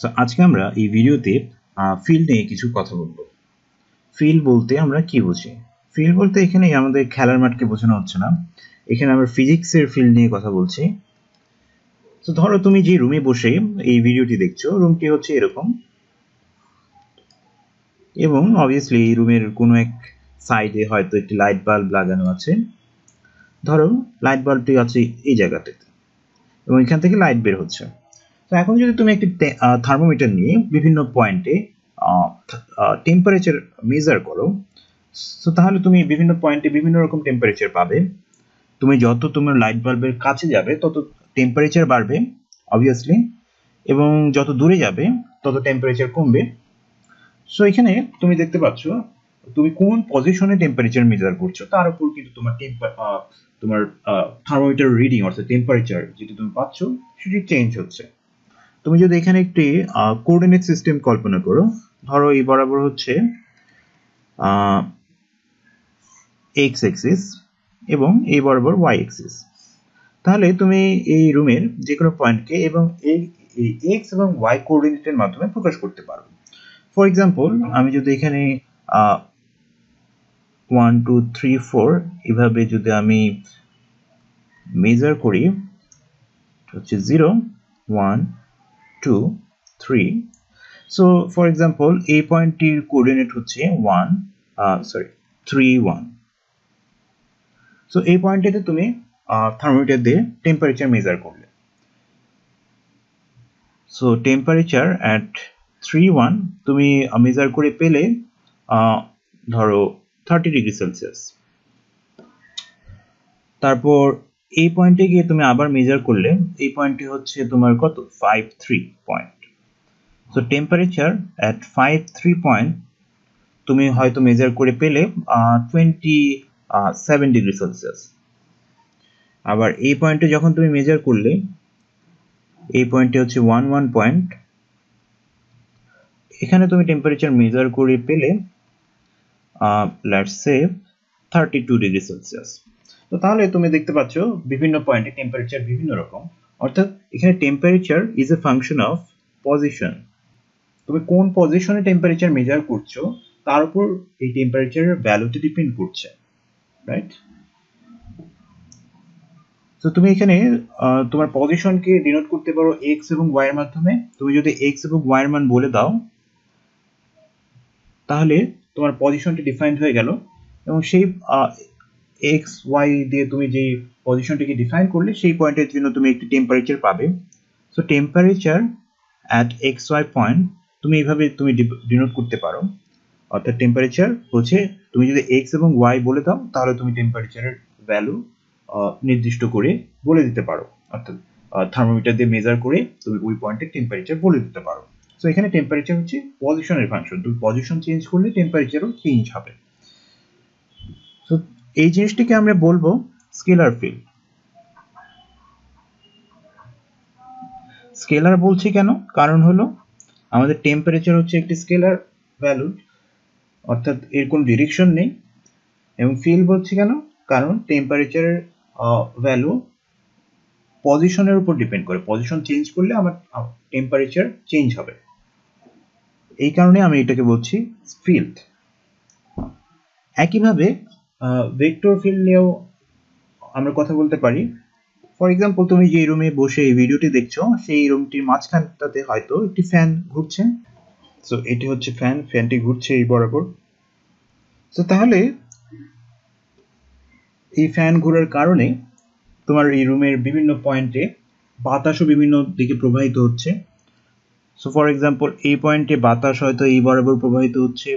So আজকে আমরা এই ভিডিওতে ফিল্ড নিয়ে কিছু কথা বলবো ফিল্ড বলতে আমরা কি বুঝি ফিল্ড বলতে এখানে আমাদের খেলার মাঠকে বোঝানো হচ্ছে না এখানে আমরা ফিজিক্সের ফিল্ড নিয়ে কথা বলছি তো ধরো তুমি যে রুমে বসে এই ভিডিওটি দেখছো রুমটি হচ্ছে এরকম এবং অবভিয়াসলি এই রুমের কোনো এক সাইডে হয়তো একটি লাইট বাল্ব লাগানো আছে ধরো লাইট বাল্বটি আছে এই জায়গাটাতে এবং এখান থেকে লাইট বের হচ্ছে তো এখন যদি তুমি একটি থার্মোমিটার নিয়ে বিভিন্ন পয়েন্টে টেম্পারেচার মেজার করো তো তাহলে তুমি বিভিন্ন পয়েন্টে বিভিন্ন রকম টেম্পারেচার পাবে তুমি যত তোমার লাইট বাল্বের কাছে যাবে তত টেম্পারেচার বাড়বে অবভিয়াসলি এবং যত দূরে যাবে তত টেম্পারেচার কমবে সো এখানে তুমি দেখতে পাচ্ছ তুমি কোন পজিশনে টেম্পারেচার মেজার করছো তার উপর কিন্তু তোমার তোমার থার্মোমিটার রিডিং অর্থাৎ টেম্পারেচার যেটি তুমি পাচ্ছ সেটি চেঞ্জ হচ্ছে তুমি যদি এখানে একটি কোঅর্ডিনেট সিস্টেম কল্পনা করো ধরো এই বরাবর হচ্ছে এক্স এক্সিস এবং এই বরাবর ওয়াই এক্সিস তাহলে তুমি এই রুমের যে কোনো পয়েন্টকে এবং এই এক্স এবং ওয়াই কোঅর্ডিনেটের মাধ্যমে প্রকাশ করতে পারো ফর এক্সাম্পল আমি যদি এখানে ওয়ান টু থ্রি ফোর এভাবে যদি আমি মেজার করি হচ্ছে zero one 2, 3. So for example, এই পয়েন্টটির কোঅর্ডিনেট হচ্ছে 1 সরি 3, 1. সো এই পয়েন্টটিতে তুমি থার্মোমিটার uh, দিয়ে টেম্পারেচার মেজার করলে so temperature at three one তুমি মেজার uh, করে পেলে uh, ধরো থার্টি ডিগ্রি সেলসিয়াস তারপর এই পয়েন্টে গিয়ে তুমি আবার মেজার করলে এই পয়েন্টটি হচ্ছে তোমার কত five three point so temperature at five three point তুমি হয়তো মেজার করে পেলে টোয়েন্টি সেভেন ডিগ্রি সেলসিয়াস আবার এই পয়েন্টে যখন তুমি মেজার করলে এই পয়েন্টটি হচ্ছে ওয়ান ওয়ান পয়েন্ট এখানে তুমি টেম্পারেচার মেজার করে পেলে let's say thirty two degree Celsius তো তাহলে তুমি দেখতে পাচ্ছ বিভিন্ন পয়েন্টে টেম্পারেচার বিভিন্ন রকম অর্থাৎ এখানে temperature is a function of position তুমি কোন পজিশনে টেম্পারেচার মেজার করছো তার উপর এই টেম্পারেচারের ভ্যালুটি ডিপেন্ড করছে রাইট তো তুমি এখানে তোমার পজিশনকে ডিনোট করতে পারো এক্স এবং ওয়াই এর মাধ্যমে তুমি যদি এক্স এবং ওয়াই এর মান বলে দাও তাহলে তোমার পজিশনটি ডিফাইন্ড হয়ে গেল এবং সেই এক্স ওয়াই দিয়ে তুমি যে পজিশনটিকে ডিফাইন করলে সেই পয়েন্টের জন্য তুমি একটি টেম্পারেচার পাবে so temperature at x y point তুমি এইভাবে তুমি ডিনোট করতে পারো অর্থাৎ টেম্পারেচার হচ্ছে তুমি যদি এক্স এবং ওয়াই বলে দাও তাহলে তুমি টেম্পারেচারের ভ্যালু নির্দিষ্ট করে বলে দিতে পারো অর্থাৎ থার্মোমিটার দিয়ে মেজার করে তুমি ওই পয়েন্টের টেম্পারেচার বলে দিতে পারো সো এখানে টেম্পারেচার হচ্ছে পজিশনের ফাংশন তুমি পজিশন চেঞ্জ করলে টেম্পারেচারও চেঞ্জ হবে সো এই জিনিসটিকে আমরা বলবো স্কেলার ফিল্ড স্কেলার বলছি কেন কারণ হলো আমাদের টেম্পারেচার হচ্ছে একটি স্কেলার ভ্যালু অর্থাৎ এর কোনো ডিরেকশন নেই এবং ফিল বলছি কেন কারণ টেম্পারেচার ভ্যালু পজিশনের উপর ডিপেন্ড করে পজিশন চেঞ্জ করলে আমার টেম্পারেচার চেঞ্জ হবে এই কারণে আমি এটাকে বলছি ফিল্ড একইভাবে ভেক্টর ফিল্ড নিয়েও আমরা কথা বলতে পারি ফর এক্সাম্পল তুমি যে রুমে বসে এই ভিডিওটি দেখছো সেই রুমটির মাঝখানটাতে হয়তো একটি ফ্যান ঘুরছে সো এটি হচ্ছে ফ্যান ফ্যানটি ঘুরছে এই বরাবর সো তাহলে এই ফ্যান ঘোরার কারণে তোমার এই রুমের বিভিন্ন পয়েন্টে বাতাসও বিভিন্ন দিকে প্রবাহিত হচ্ছে সো ফর এক্সাম্পল এই পয়েন্টে বাতাস হয়তো এই বরাবর প্রবাহিত হচ্ছে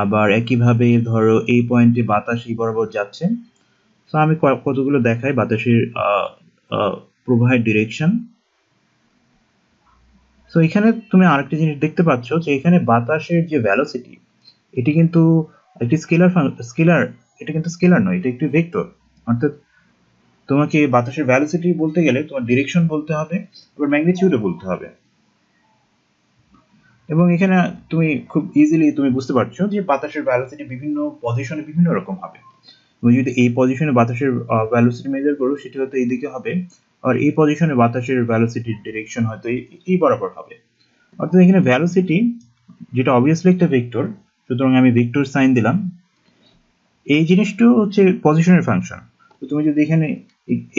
আবার একইভাবে ধরো এই পয়েন্টে বাতাস এই বরাবর যাচ্ছে তো আমি কতগুলো দেখাই বাতাসের প্রবাহের ডিরেকশন তো এখানে তুমি আরেকটা জিনিস দেখতে পাচ্ছ যে এখানে বাতাসের যে ভ্যালোসিটি এটি কিন্তু একটি স্কেলার স্কেলার এটা কিন্তু স্কেলার নয় এটা একটি ভেক্টর অর্থাৎ তোমাকে বাতাসের ভ্যালোসিটি বলতে গেলে তোমার ডিরেকশন বলতে হবে তোমার ম্যাগনিচিউডও বলতে হবে এবং এখানে তুমি খুব ইজিলি তুমি বুঝতে পারছো যে বাতাসের ভ্যালোসিটি বিভিন্ন পজিশনে বিভিন্ন রকম হবে তুমি যদি এই পজিশনে বাতাসের ভ্যালোসিটি মেজার করো সেটি হয়তো এইদিকে হবে আর এই পজিশনে বাতাসের ভ্যালোসিটির ডিরেকশন হয়তো এই বরাবর হবে অর্থাৎ এখানে ভ্যালোসিটি যেটা অবভিয়াসলি একটা ভেক্টর সুতরাং আমি ভেক্টর সাইন দিলাম এই জিনিসটা হচ্ছে পজিশনের ফাংশন তো তুমি যদি এখানে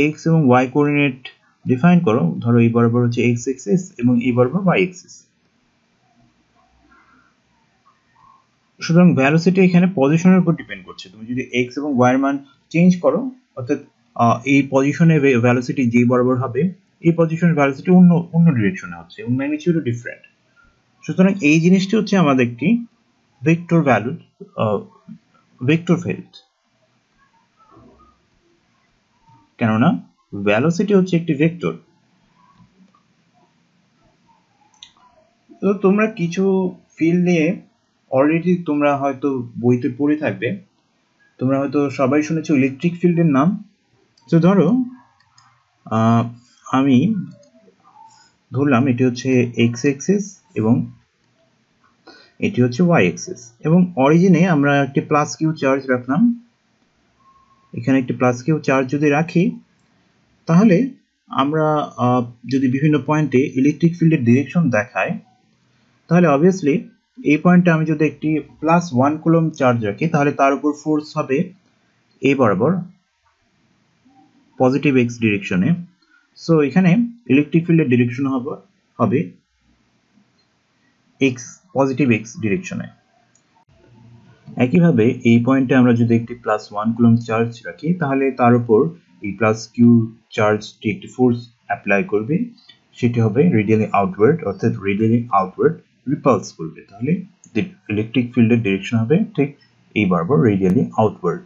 এক্স এবং ওয়াই কোঅর্ডিনেট ডিফাইন করো ধরো এই বরাবর হচ্ছে এক্স এক্সিস এবং এই বরাবর ওয়াই এক্সিস সুতরাং ভ্যালোসিটি এখানে পজিশনের উপর ডিপেন্ড করছে তুমি যদি এক্স এবং ওয়াই এর মান চেঞ্জ করো অর্থাৎ এই পজিশনে ভ্যালোসিটি যে বরাবর হবে এই পজিশনের ভ্যালোসিটি অন্য অন্য ডিরেকশনে হচ্ছে অন্য ম্যাগনিটিউডও ডিফারেন্ট সুতরাং এই জিনিসটি হচ্ছে আমাদের একটি ভেক্টর ভ্যালু ভেক্টর ফিল্ড কেননা ভ্যালোসিটি হচ্ছে একটি ভেক্টর তো তোমরা কিছু ফিল্ড নিয়ে অলরেডি তোমরা হয়তো বইতে পড়ে থাকবে তোমরা হয়তো সবাই শুনেছ ইলেকট্রিক ফিল্ডের নাম তো ধরো আমি ধরলাম এটি হচ্ছে এক্স এক্সেস এবং এটি হচ্ছে ওয়াই এক্সেস এবং অরিজিনে আমরা একটি প্লাস কিউ চার্জ রাখলাম এখানে একটি প্লাস কিউ চার্জ যদি রাখি তাহলে আমরা যদি বিভিন্ন পয়েন্টে ইলেকট্রিক ফিল্ডের ডিরেকশন দেখায় তাহলে অবভিয়াসলি এই পয়েন্টে আমি যদি একটি প্লাস ওয়ান কুলম চার্জ রাখি তাহলে তার উপর ফোর্স হবে এই বরাবর পজিটিভ এক্স ডিরেকশনে সো এখানে ইলেকট্রিক ফিল্ডের ডিরেকশন হবে হবে এক্স পজিটিভ এক্স ডিরেকশনে একইভাবে এই পয়েন্টে আমরা যদি একটি প্লাস ওয়ান কুলম চার্জ রাখি তাহলে তার উপর এই প্লাস কিউ চার্জটি একটি ফোর্স অ্যাপ্লাই করবে সেটি হবে রেডিয়ালি আউটওয়ার্ড অর্থাৎ রেডিয়ালি আউটওয়ার্ড রিপালস করবে তাহলে ইলেকট্রিক ফিল্ডের ডিরেকশন হবে ঠিক এই বারবার রেডিয়ালি আউটওয়ার্ড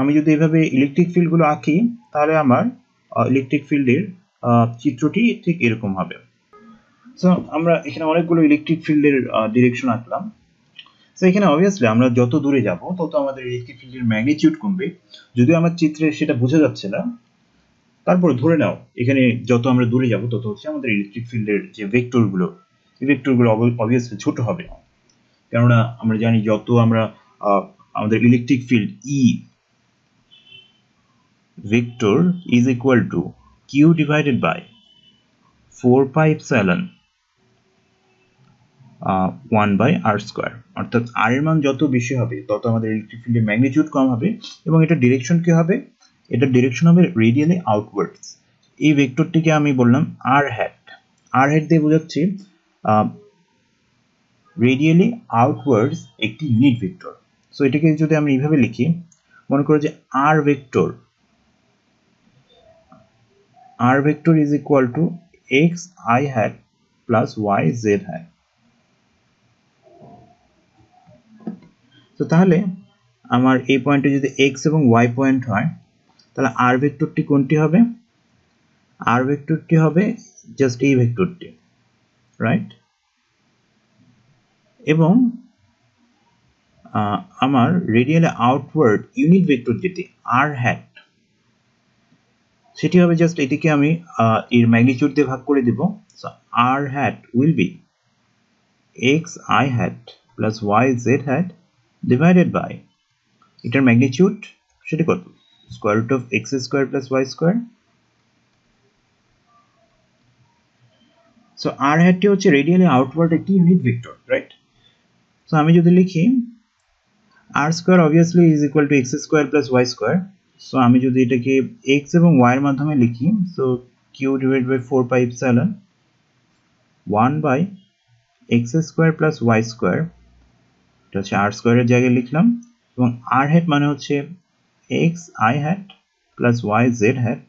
আমি যদি এভাবে ইলেকট্রিক ফিল্ডগুলো আঁকি তাহলে আমার ইলেকট্রিক ফিল্ডের চিত্রটি ঠিক এরকম হবে সো আমরা এখানে অনেকগুলো ইলেকট্রিক ফিল্ডের ডিরেকশন আঁকলাম সো এখানে অবভিয়াসলি আমরা যত দূরে যাব তত আমাদের ইলেকট্রিক ফিল্ডের ম্যাগনিটিউড কমবে যদিও আমার চিত্রে সেটা বোঝা যাচ্ছে না তারপরে ধরে নাও এখানে যত আমরা দূরে যাব তত হচ্ছে আমাদের ইলেকট্রিক ফিল্ডের যে ভেক্টরগুলো এই ভেক্টরগুলো অবভিয়াসলি ছোট হবে কেননা আমরা জানি যত আমরা আমাদের electric field E vector is equal to q divided by four pi seven one by r square অর্থাৎ আর এর মান যত বেশি হবে তত আমাদের ইলেকট্রিক ফিল্ডের ম্যাগনিটিউড কম হবে এবং এটা ডিরেকশন কি হবে এটা ডিরেকশন হবে রেডিয়ালি আউটওয়ার্ডস এই ভেক্টরটিকে আমি বললাম আর হ্যাট আর হ্যাট দিয়ে বোঝাচ্ছি রেডিয়ালি আউটওয়ার্ডস একটি ইউনিট ভেক্টর সো এটাকে যদি আমি এইভাবে লিখি মনে করো যে r vector r vector is equal to x i hat plus y z hat তো তাহলে আমার এই পয়েন্টে যদি এক্স এবং ওয়াই পয়েন্ট হয় তাহলে আর ভেক্টরটি কোনটি হবে আর ভেক্টরটি হবে জাস্ট এই ভেক্টরটি রাইট এবং আমার রেডিয়ালে আউটওয়ার্ড ইউনিট ভেক্টর যেটি আর হ্যাট সেটি হবে জাস্ট এটিকে আমি এর ম্যাগনিচিউড দিয়ে ভাগ করে দেব r hat will be x i hat plus y z hat divided by এটার ম্যাগনিচিউড সেটি কত square root of x square plus y square so r হ্যাটটি হচ্ছে রেডিয়ালি আউটওয়ার্ড একটি ইউনিট ভেক্টর রাইট সো আমি যদি লিখি r square obviously is equal to x square plus y square so আমি যদি এটাকে এক্স এবং ওয়াইয়ের মাধ্যমে লিখি so q divide by four pi epsilon one by x square plus y square এটা হচ্ছে আর স্কোয়ারের জায়গায় লিখলাম এবং আর হ্যাট মানে হচ্ছে x i hat plus y z hat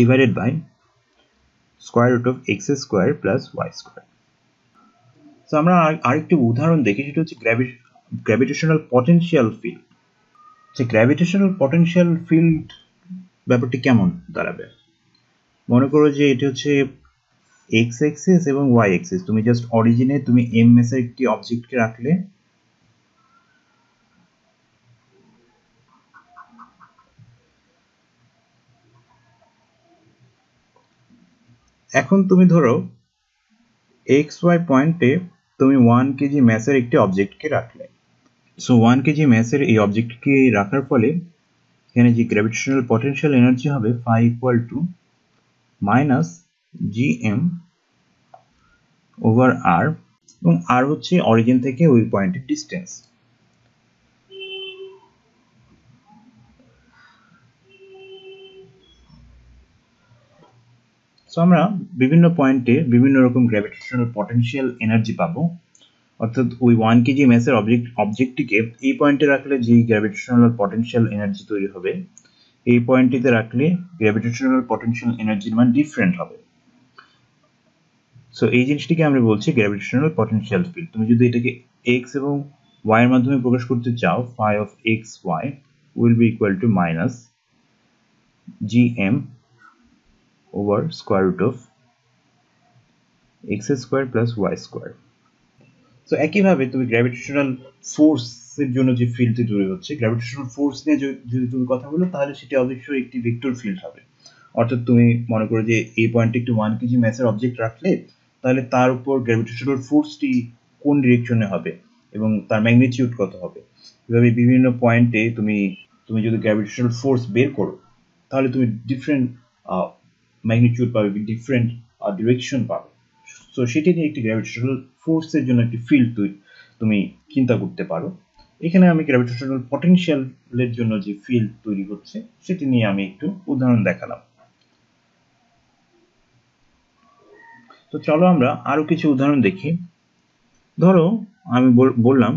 divided by square root of x square plus y square তো আমরা আরেকটি উদাহরণ দেখি সেটা হচ্ছে গ্র্যাভিটেশনাল পটেনশিয়াল ফিল্ড যে গ্র্যাভিটেশনাল পটেনশিয়াল ফিল্ড ব্যাপারটি কেমন দাঁড়াবে মনে করো যে এটি হচ্ছে এক্স এক্সেস এবং ওয়াই এক্সেস তুমি জাস্ট অরিজিনে তুমি এম এসের একটি অবজেক্টকে রাখলে এখন তুমি ধরো এক্স ওয়াই পয়েন্টে তুমি ওয়ান কেজি ম্যাসের একটি অবজেক্টকে রাখলে সো ওয়ান কেজি ম্যাসের এই অবজেক্টকে রাখার ফলে এখানে যে গ্র্যাভিটেশনাল পটেনশিয়াল এনার্জি হবে phi equal to minus G M over r এবং আর হচ্ছে অরিজিন থেকে ওই পয়েন্টের ডিস্টেন্স সো আমরা বিভিন্ন পয়েন্টে বিভিন্ন রকম গ্র্যাভিটেশনাল পটেনশিয়াল এনার্জি পাবো অর্থাৎ ওই ওয়ান কেজি ম্যাসের অবজেক্ট অবজেক্টটিকে এই পয়েন্টে রাখলে যে গ্র্যাভিটেশনাল পটেনশিয়াল এনার্জি তৈরি হবে এই পয়েন্টটিতে রাখলে গ্র্যাভিটেশনাল পটেনশিয়াল এনার্জির মান ডিফারেন্ট হবে সো এই জিনিসটিকে আমরা বলছি গ্র্যাভিটেশনাল পটেনশিয়াল ফিল্ড তুমি যদি এটাকে এক্স এবং ওয়াই এর মাধ্যমে প্রকাশ করতে চাও of x y will be equal to minus G M over square root of x square plus y square so একইভাবে তুমি গ্র্যাভিটেশনাল ফোর্সের জন্য যে ফিল্ডটি তৈরি হচ্ছে গ্র্যাভিটেশনাল ফোর্স নিয়ে যদি তুমি কথা বলো তাহলে সেটি অবশ্যই একটি ভেক্টর ফিল্ড হবে অর্থাৎ তুমি মনে করো যে এই পয়েন্টে একটি ওয়ান কেজি ম্যাসের অবজেক্ট রাখলে তাহলে তার উপর গ্র্যাভিটেশনাল ফোর্সটি কোন ডিরেকশনে হবে এবং তার ম্যাগনিটিউড কত হবে এভাবে বিভিন্ন পয়েন্টে তুমি তুমি যদি গ্র্যাভিটেশনাল ফোর্স বের করো তাহলে তুমি ডিফারেন্ট ম্যাগনিটিউড পাবে ডিফারেন্ট ডিরেকশন uh, পাবে সো সেটি নিয়ে একটি গ্র্যাভিটেশনাল ফোর্সের জন্য একটি ফিল্ড তুমি চিন্তা করতে পারো এখানে আমি গ্র্যাভিটেশনাল পটেনশিয়ালের জন্য যে ফিল্ড তৈরি হচ্ছে সেটি নিয়ে আমি একটু উদাহরণ দেখালাম তো চলো আমরা আরো কিছু উদাহরণ দেখি ধরো আমি বললাম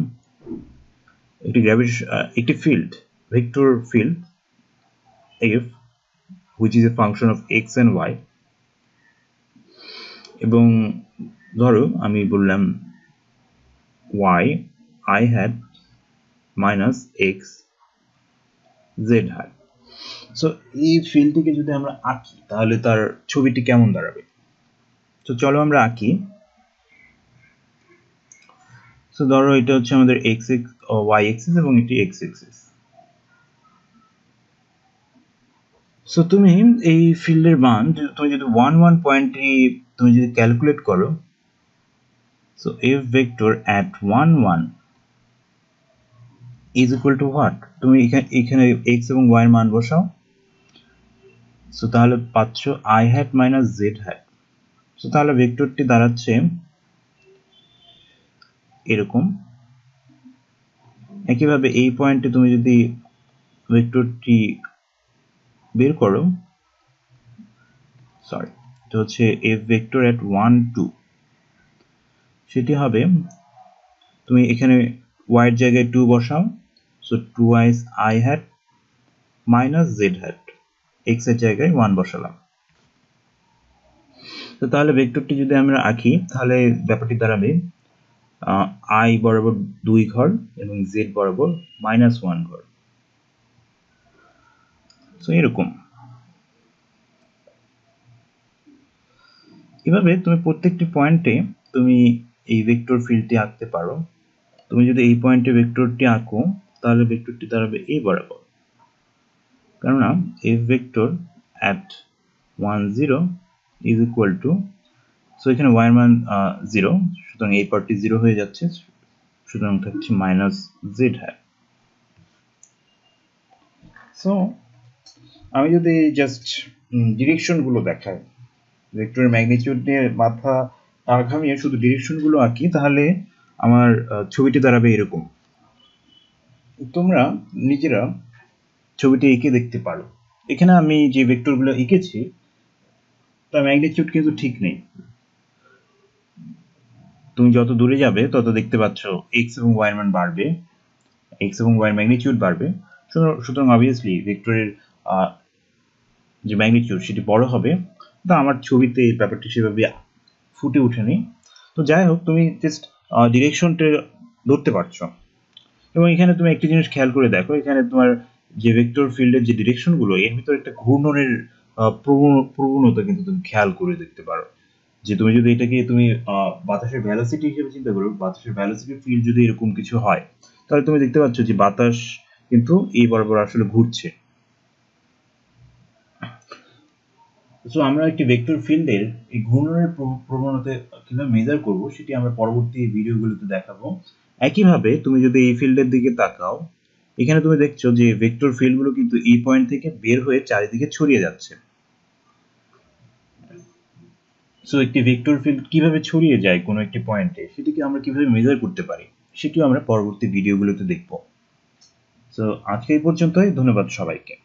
একটি গ্র্যাভিটেশন একটি field vector field F which is a function of x and y এবং ধরো আমি বললাম y i hat minus x z hat so এই ফিল্ডটিকে যদি আমরা আঁকি তাহলে তার ছবিটি কেমন দাঁড়াবে তো চলো আমরা আঁকি সো ধরো এটা হচ্ছে আমাদের x এক্স ওয়াই axis এবং এটি এক্স axis সো তুমি এই ফিল্ডের মান তুমি যদি ওয়ান ওয়ান পয়েন্টটি তুমি যদি ক্যালকুলেট করো so F vector at one one is equal to what তুমি এখানে এখানে এক্স এবং ওয়াই মান বসাও সো তাহলে পাচ্ছ i hat minus z hat so তাহলে ভেক্টরটি দাঁড়াচ্ছে এরকম একইভাবে এই পয়েন্টে তুমি যদি ভেক্টরটি বের করো সরি এটা হচ্ছে F vector at one two সেটি হবে তুমি এখানে ওয়াইয়ের জায়গায় টু বসাও so two i's i hat minus z hat x এর জায়গায় ওয়ান বসালাম তো তাহলে ভেক্টরটি যদি আমরা আঁকি তাহলে ব্যাপারটি দাঁড়াবে আই বরাবর দুই ঘর এবং জেড বরাবর মাইনাস ওয়ান ঘর তো এরকম এভাবে তুমি প্রত্যেকটি পয়েন্টে তুমি এই ভেক্টর ফিল্ডটি আঁকতে পারো তুমি যদি এই পয়েন্টে ভেক্টরটি আঁকো তাহলে ভেক্টরটি দাঁড়াবে এই বরাবর কেননা F vector at one zero is equal to so এখানে ওয়ান ওয়ান জিরো সুতরাং এই পার্টটি জিরো হয়ে যাচ্ছে সুতরাং থাকছে মাইনাস জেড হ্যাট সো আমি যদি জাস্ট ডিরেকশনগুলো দেখাই ভেক্টরের ম্যাগনিটিউড নিয়ে মাথা না শুধু ডিরেকশনগুলো আঁকি তাহলে আমার ছবিটি দাঁড়াবে এরকম তোমরা নিজেরা ছবিটি এঁকে দেখতে পারো এখানে আমি যে ভেক্টরগুলো এঁকেছি তার ম্যাগনিচিউড কিন্তু ঠিক নেই তুমি যত দূরে যাবে তত দেখতে পাচ্ছ এক্স এবং ওয়াইয়ের মান বাড়বে এক্স এবং ওয়াইয়ের ম্যাগনিচিউড বাড়বে সুতরাং অবভিয়াসলি ভেক্টরের যে ম্যাগনিচিউড সেটি বড় হবে তা আমার ছবিতে এই ব্যাপারটি সেভাবে ফুটে ওঠেনি তো যাই হোক তুমি জাস্ট ডিরেকশনটা ধরতে পারছো এবং এখানে তুমি একটি জিনিস খেয়াল করে দেখো এখানে তোমার যে ভেক্টর ফিল্ডের যে ডিরেকশনগুলো এর ভিতরে একটা ঘূর্ণনের প্রবণতা কিন্তু তুমি খেয়াল করে দেখতে পারো যে তুমি যদি এটাকে তুমি বাতাসের ভ্যালোসিটি হিসেবে চিন্তা করো বাতাসের ভ্যালোসিটি ফিল্ড যদি এরকম কিছু হয় তাহলে তুমি দেখতে পাচ্ছ যে বাতাস কিন্তু এই বরাবর আসলে ঘুরছে সো আমরা একটি ভেক্টর ফিল্ডের এই ঘূর্ণনের প্রবণতা কিভাবে মেজার করব সেটি আমরা পরবর্তী ভিডিওগুলোতে দেখাবো একইভাবে তুমি যদি এই ফিল্ডের দিকে তাকাও এখানে তুমি দেখছো যে ভেক্টর ফিল্ডগুলো কিন্তু এই পয়েন্ট থেকে বের হয়ে চারিদিকে ছড়িয়ে যাচ্ছে সো একটি ভেক্টর ফিল্ড কিভাবে ছড়িয়ে যায় কোনো একটি পয়েন্টে সেটিকে আমরা কিভাবে মেজার করতে পারি সেটিও আমরা পরবর্তী ভিডিওগুলোতে দেখব সো আজকে এই পর্যন্তই ধন্যবাদ সবাইকে